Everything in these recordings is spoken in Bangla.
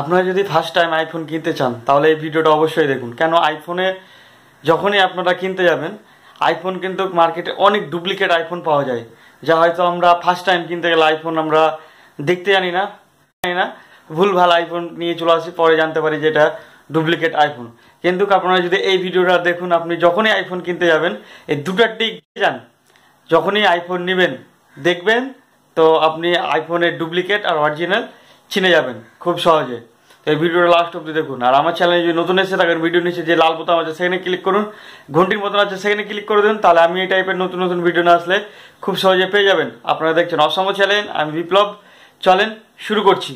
আপনারা যদি ফার্স্ট টাইম আইফোন কিনতে চান তাহলে এই ভিডিওটা অবশ্যই দেখুন কেন আইফোনে যখনই আপনারা কিনতে যাবেন আইফোন কিন্তু মার্কেটে অনেক ডুপ্লিকেট আইফোন পাওয়া যায় যা হয়তো আমরা ফার্স্ট টাইম কিনতে গেলে আইফোন আমরা দেখতে জানি না জানি না ভুলভাল আইফোন নিয়ে চলে আসি পরে জানতে পারি যে এটা ডুপ্লিকেট আইফোন কিন্তু আপনারা যদি এই ভিডিওটা দেখুন আপনি যখনই আইফোন কিনতে যাবেন এই দিক যান যখনই আইফোন নেবেন দেখবেন তো আপনি আইফোনের ডুপ্লিকেট আর অরিজিনাল চিনে যাবেন খুব সহজে এই ভিডিওটা লাস্ট অব্দি দেখুন আর আমার চ্যানেলে যদি নতুন এসে থাকেন ভিডিও নিচে যে লাল বোতাম আছে সেখানে ক্লিক করুন ঘন্টির মতন আছে সেখানে ক্লিক করে দিন তাহলে আমি এই টাইপের নতুন নতুন ভিডিও না আসলে খুব সহজে পেয়ে যাবেন আপনারা দেখছেন অসম চ্যানেল আমি বিপ্লব চলেন শুরু করছি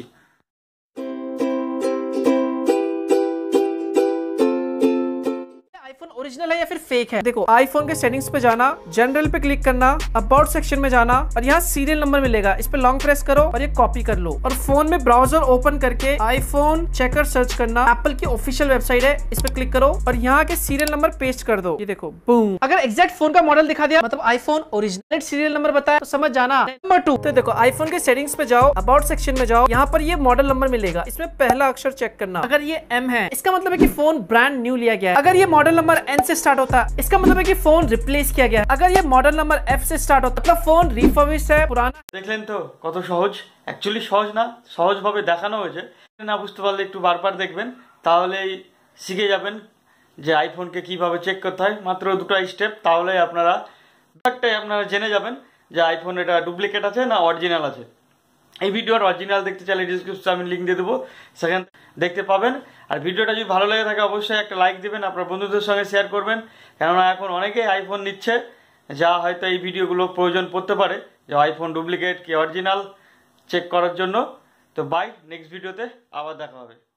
आईफोन ओरिजिनल है या फिर फेक है देखो आईफोन के सेटिंग्स पे जाना जनरल पे क्लिक करना अबाउट सेक्शन में जाना और यहाँ सीरियल नंबर मिलेगा इस पे लॉन्ग प्रेस करो और ये कॉपी कर लो और फोन में ब्राउजर ओपन करके आईफोन चेकर सर्च करना एप्पल की ऑफिशियल वेबसाइट है इस पे क्लिक करो और यहाँ के सीरियल नंबर पेस्ट कर दो ये देखो बूम अगर एक्जेक्ट फोन का मॉडल दिखा दिया मतलब आईफोन ओरिजिनल सीरियल नंबर बताया तो समझ जाना नंबर टू तो देखो आईफोन के सेटिंग्स पे जाओ अबाउट सेक्शन में जाओ यहाँ पर ये मॉडल नंबर मिलेगा इसमें पहला अक्षर चेक करना अगर ये एम है इसका मतलब है की फोन ब्रांड न्यू लिया गया है अगर ये मॉडल नंबर नंबर एन से स्टार्ट होता इसका मतलब है कि फोन रिप्लेस किया गया अगर ये मॉडल नंबर एफ से स्टार्ट होता मतलब फोन रिफर्विश है पुराना দেখলেন তো কত সহজ অ্যাকচুয়ালি সহজ না সহজভাবে দেখানো হয়েছে না বুঝতে পারলে একটু বারবার দেখবেন তাহলেই শিখে যাবেন যে আইফোনকে কিভাবে চেক করতে হয় মাত্র দুটো স্টেপ তাহলে আপনারা ব্যাপারটাই আপনারা জেনে যাবেন যে আইফোন এটা ডুপ্লিকেট আছে না অরিজিনাল আছে এই ভিডিওর অরিজিনাল দেখতে চাইলে ডিসক্রিপশনে আমি লিঙ্ক দিয়ে দেবো সেখান দেখতে পাবেন আর ভিডিওটা যদি ভালো লেগে থাকে অবশ্যই একটা লাইক দেবেন আপনার বন্ধুদের সঙ্গে শেয়ার করবেন কেননা এখন অনেকেই আইফোন নিচ্ছে যা হয়তো এই ভিডিওগুলো প্রয়োজন পড়তে পারে যে আইফোন ডুপ্লিকেট কি অরিজিনাল চেক করার জন্য তো বাই নেক্সট ভিডিওতে আবার দেখা হবে